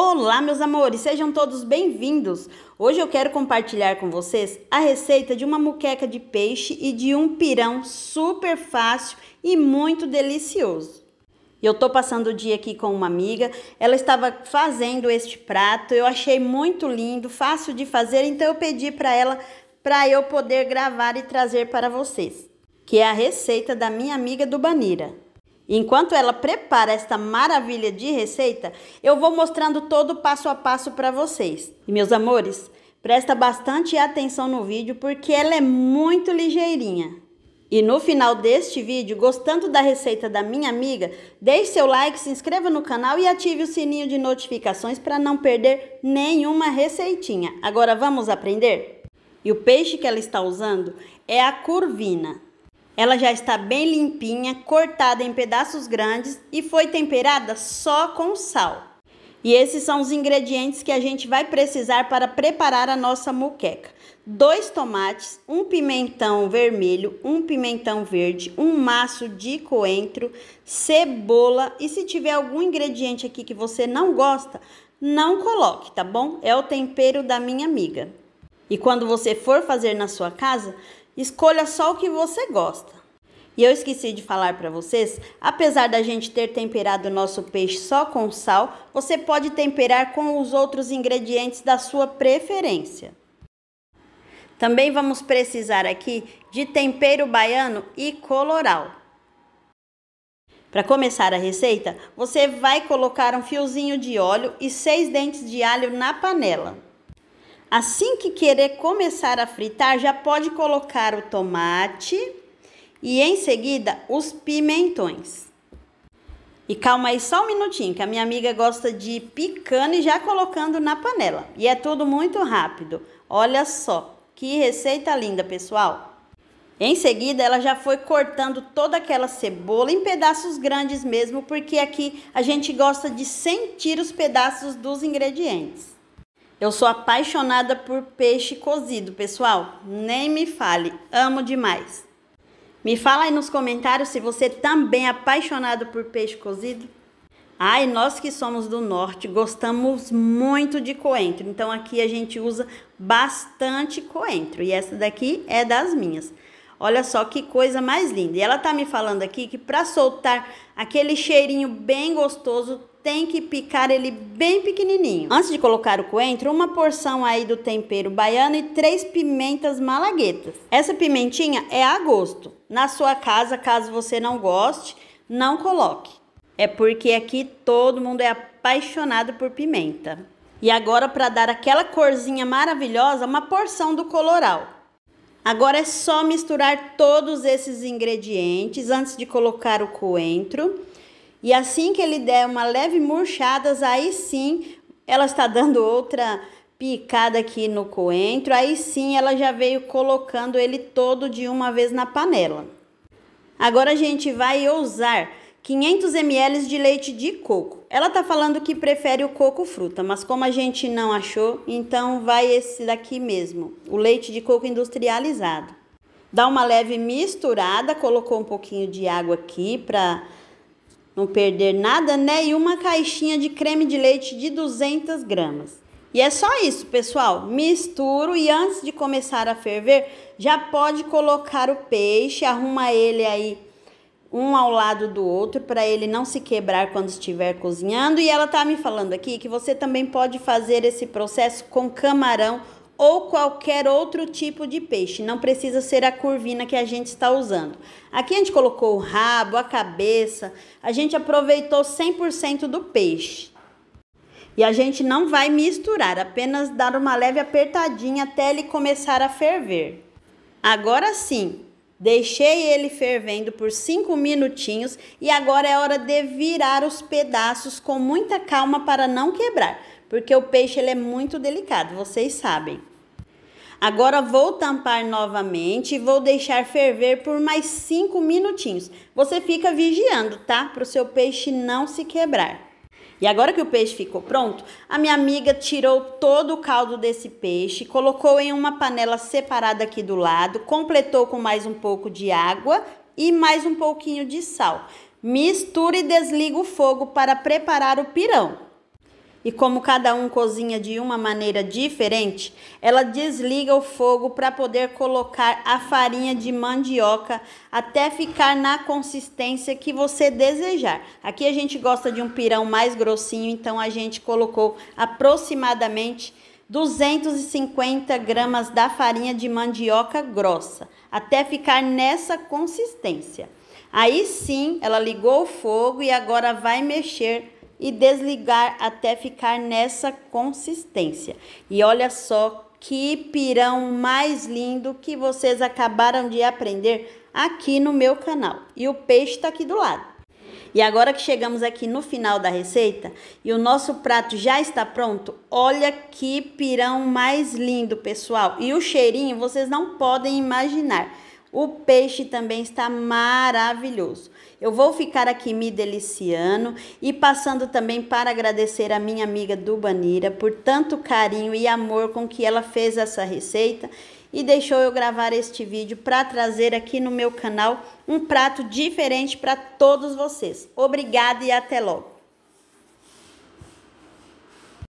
Olá, meus amores, sejam todos bem-vindos. Hoje eu quero compartilhar com vocês a receita de uma muqueca de peixe e de um pirão super fácil e muito delicioso. Eu tô passando o dia aqui com uma amiga, ela estava fazendo este prato, eu achei muito lindo, fácil de fazer, então eu pedi para ela para eu poder gravar e trazer para vocês, que é a receita da minha amiga do Banira. Enquanto ela prepara esta maravilha de receita, eu vou mostrando todo o passo a passo para vocês. E meus amores, presta bastante atenção no vídeo porque ela é muito ligeirinha. E no final deste vídeo, gostando da receita da minha amiga, deixe seu like, se inscreva no canal e ative o sininho de notificações para não perder nenhuma receitinha. Agora vamos aprender? E o peixe que ela está usando é a curvina. Ela já está bem limpinha, cortada em pedaços grandes e foi temperada só com sal. E esses são os ingredientes que a gente vai precisar para preparar a nossa muqueca: dois tomates, um pimentão vermelho, um pimentão verde, um maço de coentro, cebola. E se tiver algum ingrediente aqui que você não gosta, não coloque, tá bom? É o tempero da minha amiga. E quando você for fazer na sua casa, Escolha só o que você gosta. E eu esqueci de falar para vocês, apesar da gente ter temperado o nosso peixe só com sal, você pode temperar com os outros ingredientes da sua preferência. Também vamos precisar aqui de tempero baiano e colorau. Para começar a receita, você vai colocar um fiozinho de óleo e seis dentes de alho na panela. Assim que querer começar a fritar, já pode colocar o tomate e em seguida os pimentões. E calma aí só um minutinho, que a minha amiga gosta de picando e já colocando na panela. E é tudo muito rápido. Olha só, que receita linda, pessoal! Em seguida, ela já foi cortando toda aquela cebola em pedaços grandes mesmo, porque aqui a gente gosta de sentir os pedaços dos ingredientes. Eu sou apaixonada por peixe cozido, pessoal. Nem me fale, amo demais. Me fala aí nos comentários se você também é apaixonado por peixe cozido. Ai, ah, nós que somos do norte gostamos muito de coentro. Então aqui a gente usa bastante coentro e essa daqui é das minhas. Olha só que coisa mais linda. E ela tá me falando aqui que para soltar aquele cheirinho bem gostoso tem que picar ele bem pequenininho. Antes de colocar o coentro, uma porção aí do tempero baiano e três pimentas malaguetas. Essa pimentinha é a gosto. Na sua casa, caso você não goste, não coloque. É porque aqui todo mundo é apaixonado por pimenta. E agora, para dar aquela corzinha maravilhosa, uma porção do coloral. Agora é só misturar todos esses ingredientes antes de colocar o coentro e assim que ele der uma leve murchadas, aí sim ela está dando outra picada aqui no coentro. Aí sim ela já veio colocando ele todo de uma vez na panela. Agora a gente vai usar 500 ml de leite de coco. Ela tá falando que prefere o coco fruta, mas como a gente não achou, então vai esse daqui mesmo, o leite de coco industrializado. Dá uma leve misturada, colocou um pouquinho de água aqui para não perder nada, né? E uma caixinha de creme de leite de 200 gramas. E é só isso, pessoal. Misturo e antes de começar a ferver, já pode colocar o peixe, arruma ele aí um ao lado do outro para ele não se quebrar quando estiver cozinhando. E ela tá me falando aqui que você também pode fazer esse processo com camarão ou qualquer outro tipo de peixe, não precisa ser a curvina que a gente está usando. Aqui a gente colocou o rabo, a cabeça, a gente aproveitou 100% do peixe. E a gente não vai misturar, apenas dar uma leve apertadinha até ele começar a ferver. Agora sim, deixei ele fervendo por 5 minutinhos e agora é hora de virar os pedaços com muita calma para não quebrar, porque o peixe ele é muito delicado, vocês sabem. Agora vou tampar novamente e vou deixar ferver por mais 5 minutinhos. Você fica vigiando, tá? Para o seu peixe não se quebrar. E agora que o peixe ficou pronto, a minha amiga tirou todo o caldo desse peixe, colocou em uma panela separada aqui do lado, completou com mais um pouco de água e mais um pouquinho de sal. Mistura e desliga o fogo para preparar o pirão e como cada um cozinha de uma maneira diferente, ela desliga o fogo para poder colocar a farinha de mandioca até ficar na consistência que você desejar. Aqui a gente gosta de um pirão mais grossinho, então a gente colocou aproximadamente 250 gramas da farinha de mandioca grossa, até ficar nessa consistência. Aí sim, ela ligou o fogo e agora vai mexer e desligar até ficar nessa consistência. E olha só que pirão mais lindo que vocês acabaram de aprender aqui no meu canal. E o peixe está aqui do lado. E agora que chegamos aqui no final da receita e o nosso prato já está pronto, olha que pirão mais lindo, pessoal. E o cheirinho vocês não podem imaginar. O peixe também está maravilhoso. Eu vou ficar aqui me deliciando e passando também para agradecer a minha amiga Dubanira por tanto carinho e amor com que ela fez essa receita e deixou eu gravar este vídeo para trazer aqui no meu canal um prato diferente para todos vocês. Obrigada e até logo!